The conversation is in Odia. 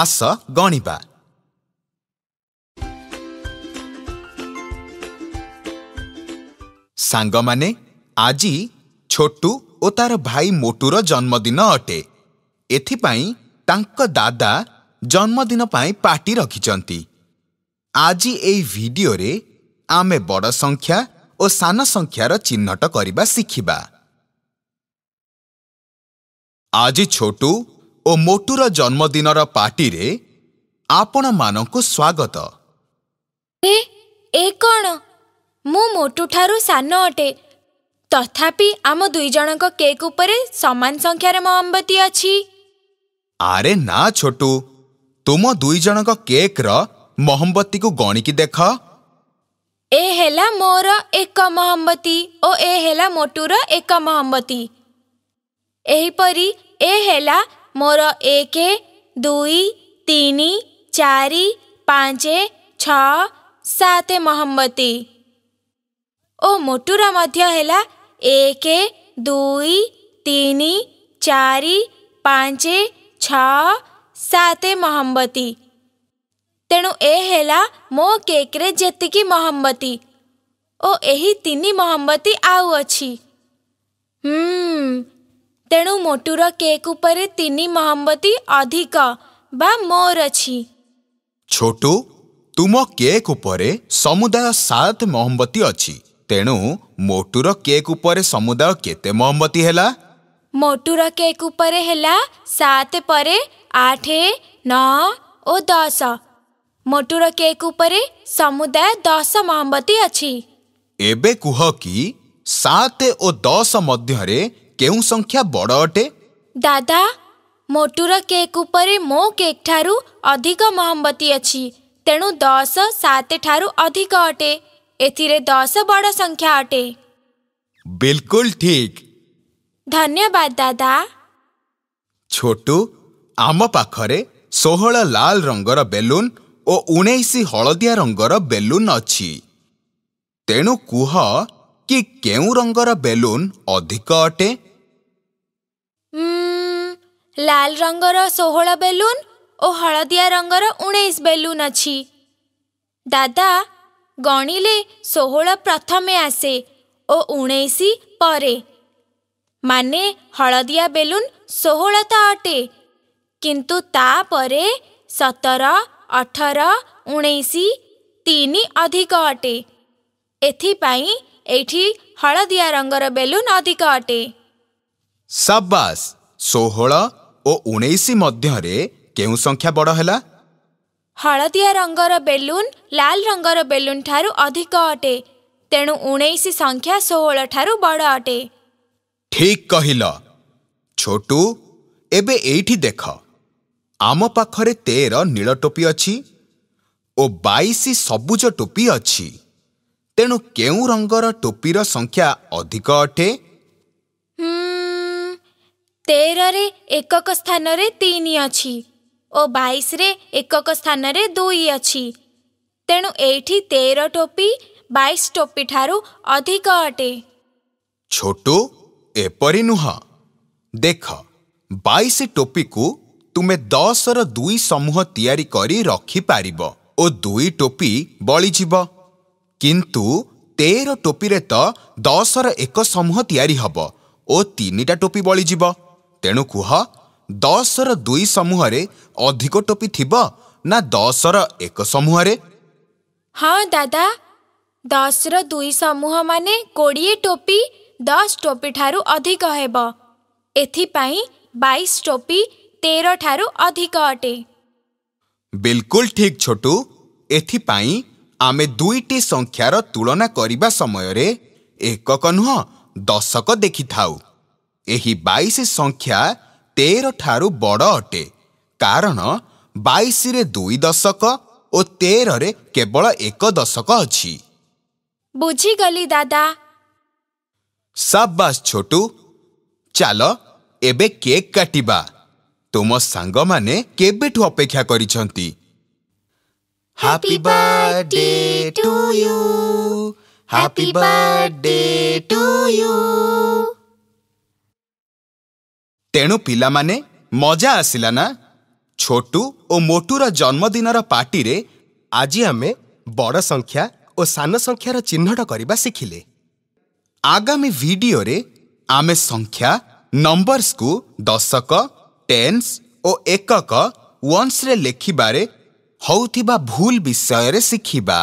ଆସ ଗଣିବା ସାଙ୍ଗମାନେ ଆଜି ଛୋଟୁ ଓ ତାର ଭାଇ ମୋଟୁର ଜନ୍ମଦିନ ଅଟେ ଏଥିପାଇଁ ତାଙ୍କ ଦାଦା ଜନ୍ମଦିନ ପାଇଁ ପାର୍ଟି ରଖିଛନ୍ତି ଆଜି ଏହି ଭିଡ଼ିଓରେ ଆମେ ବଡ଼ ସଂଖ୍ୟା ଓ ସାନ ସଂଖ୍ୟାର ଚିହ୍ନଟ କରିବା ଶିଖିବା ଆଜି ଛୋଟୁ ଓ ମୋଟୁର ଜନ୍ମଦିନର ପାର୍ଟିରେ ଆପଣମାନଙ୍କୁ ସ୍ୱାଗତ ଏ କ'ଣ ମୁଁ ମୋଟୁଠାରୁ ସାନ ଅଟେ ତଥାପି ଆମ ଦୁଇ ଜଣଙ୍କ କେକ୍ ଉପରେ ସମାନ ସଂଖ୍ୟାରେ ମହମବତୀ ଅଛି ଆରେ ନା ଛୋଟୁ ତୁମ ଜଣଙ୍କ କେକ୍ର ମହମ୍ବତୀକୁ ଗଣିକି ଦେଖ ଏ ହେଲା ମୋର ଏକ ମହମ୍ବତୀ ଓ ଏ ହେଲା ମୋଟୁର ଏକ ମହମ୍ବତୀ ଏହିପରି ଏ ହେଲା ମୋର ଏକ ଦୁଇ ତିନି ଚାରି ପାଞ୍ଚ ଛଅ ସାତ ମହମବତୀ ଓ ମୋଟୁର ମଧ୍ୟ ହେଲା ଏକ ଦୁଇ ତିନି ଚାରି ପାଞ୍ଚ ଛଅ ସାତ ମହମବତୀ ତେଣୁ ଏ ହେଲା ମୋ କେକ୍ରେ ଯେତିକି ମହମବତୀ ଓ ଏହି ତିନି ମହମବତୀ ଆଉ ଅଛି ହୁଁ ତେଣୁ ମୋଟୁର କେକ୍ ଉପରେ ତିନି ମହମବତୀ ଅଧିକ ବା ମୋର ଅଛି ଛୋଟୁ ତୁମ କେକ୍ ଉପରେ ସମୁଦାୟ ସାତ ମହମବତୀ ଅଛି ତେଣୁ ମୋଟୁର କେକ୍ ଉପରେ ସମୁଦାୟ କେତେ ମହମବତୀ ହେଲା ମୋଟୁର କେକ୍ ଉପରେ ହେଲା ସାତ ପରେ ଆଠ ନଅ ଓ ଦଶ ମୋଟୁର କେକ୍ ଉପରେ ସମୁଦାୟ ଦଶ ମହମବତୀ ଅଛି ଏବେ କୁହ କି ସାତ ଓ ଦଶ ମଧ୍ୟରେ କେଉଁ ସଂଖ୍ୟା ବଡ଼ ଅଟେ ଦାଦା ମୋଟୁର କେକ୍ ଉପରେ ମୋ କେକ୍ ଠାରୁ ଅଧିକ ମହମବତୀ ଅଛି ତେଣୁ ଦଶ ସାତ ଠାରୁ ଅଧିକ ଅଟେ ଏଥିରେ ଦଶ ବଡ଼ ସଂଖ୍ୟା ଅଟେ ବିଲକୁଲ ଠିକ ଧନ୍ୟବାଦ ଦାଦା ଛୋଟୁ ଆମ ପାଖରେ ଷୋହଳ ଲାଲ ରଙ୍ଗର ବେଲୁନ ଓ ଉଣେଇଶ ହଳଦିଆ ରଙ୍ଗର ବେଲୁନ ଅଛି ତେଣୁ କୁହ କି କେଉଁ ରଙ୍ଗର ବେଲୁନ ଅଧିକ ଅଟେ ଲାଲ ରଙ୍ଗର ଷୋହଳ ବେଲୁନ୍ ଓ ହଳଦିଆ ରଙ୍ଗର ଉଣେଇଶ ବେଲୁନ୍ ଅଛି ଦାଦା ଗଣିଲେ ଷୋହଳ ପ୍ରଥମେ ଆସେ ଓ ଉଣେଇଶ ପରେ ମାନେ ହଳଦିଆ ବେଲୁନ୍ ଷୋହଳ ତ ଅଟେ କିନ୍ତୁ ତାପରେ ସତର ଅଠର ଉଣେଇଶ ତିନି ଅଧିକ ଅଟେ ଏଥିପାଇଁ ଏଇଠି ହଳଦିଆ ରଙ୍ଗର ବେଲୁନ୍ ଅଧିକ ଅଟେ ସାବାସ୍ ଷୋହଳ ଓ ଉଣେଇଶ ମଧ୍ୟରେ କେଉଁ ସଂଖ୍ୟା ବଡ଼ ହେଲା ହଳଦିଆ ରଙ୍ଗର ବେଲୁନ୍ ଲାଲ ରଙ୍ଗର ବେଲୁନ୍ ଠାରୁ ଅଧିକ ଅଟେ ତେଣୁ ଉଣେଇଶ ସଂଖ୍ୟା ଷୋହଳ ଠାରୁ ବଡ଼ ଅଟେ ଠିକ୍ କହିଲ ଛୋଟୁ ଏବେ ଏଇଠି ଦେଖ ଆମ ପାଖରେ ତେର ନୀଳ ଟୋପି ଅଛି ଓ ବାଇଶ ସବୁଜ ଟୋପି ଅଛି ତେଣୁ କେଉଁ ରଙ୍ଗର ଟୋପିର ସଂଖ୍ୟା ଅଧିକ ଅଟେ ତେରରେ ଏକକ ସ୍ଥାନରେ ତିନି ଅଛି ଓ ବାଇଶରେ ଏକକ ସ୍ଥାନରେ ଦୁଇ ଅଛି ତେଣୁ ଏଇଠି ତେର ଟୋପି ବାଇଶ ଟୋପି ଠାରୁ ଅଧିକ ଅଟେ ଛୋଟ ଏପରି ନୁହଁ ଦେଖ ବାଇଶ ଟୋପିକୁ ତୁମେ ଦଶର ଦୁଇ ସମୂହ ତିଆରି କରି ରଖିପାରିବ ଓ ଦୁଇ ଟୋପି ବଳିଯିବ କିନ୍ତୁ ତେର ଟୋପିରେ ତ ଦଶର ଏକ ସମୂହ ତିଆରି ହେବ ଓ ତିନିଟା ଟୋପି ବଳିଯିବ तेणु कुह दस र दुई समूहले अधिक टोपी थियो ना र एक समूहले ह दादा दस र दुई समूह मोडि टोपी दस टोपी ठुलो अधिक टोपी तेह्र ठुलो अधिक अटे बिल्कुल ठिक छोटु एम दुईटी संख्यार तुलना समयले एकक नुह देखि देखिथाउ ଏହି ବାଇଶ ସଂଖ୍ୟା ତେର ଠାରୁ ବଡ଼ ଅଟେ କାରଣ ବାଇଶରେ ଦୁଇ ଦଶକ ଓ ତେରରେ କେବଳ ଏକ ଦଶକ ଅଛି ବୁଝିଗଲି ଦାଦା ସାବାସ୍ ଛୋଟୁ ଚାଲ ଏବେ କେକ୍ କାଟିବା ତୁମ ସାଙ୍ଗମାନେ କେବେଠୁ ଅପେକ୍ଷା କରିଛନ୍ତି ତେଣୁ ପିଲାମାନେ ମଜା ଆସିଲା ନା ଛୋଟୁ ଓ ମୋଟୁର ଜନ୍ମଦିନର ପାର୍ଟିରେ ଆଜି ଆମେ ବଡ଼ ସଂଖ୍ୟା ଓ ସାନ ସଂଖ୍ୟାର ଚିହ୍ନଟ କରିବା ଶିଖିଲେ ଆଗାମୀ ଭିଡିଓରେ ଆମେ ସଂଖ୍ୟା ନମ୍ବର୍ସକୁ ଦଶକ ଟେନ୍ସ ଓ ଏକକ ୱାନ୍ସରେ ଲେଖିବାରେ ହେଉଥିବା ଭୁଲ ବିଷୟରେ ଶିଖିବା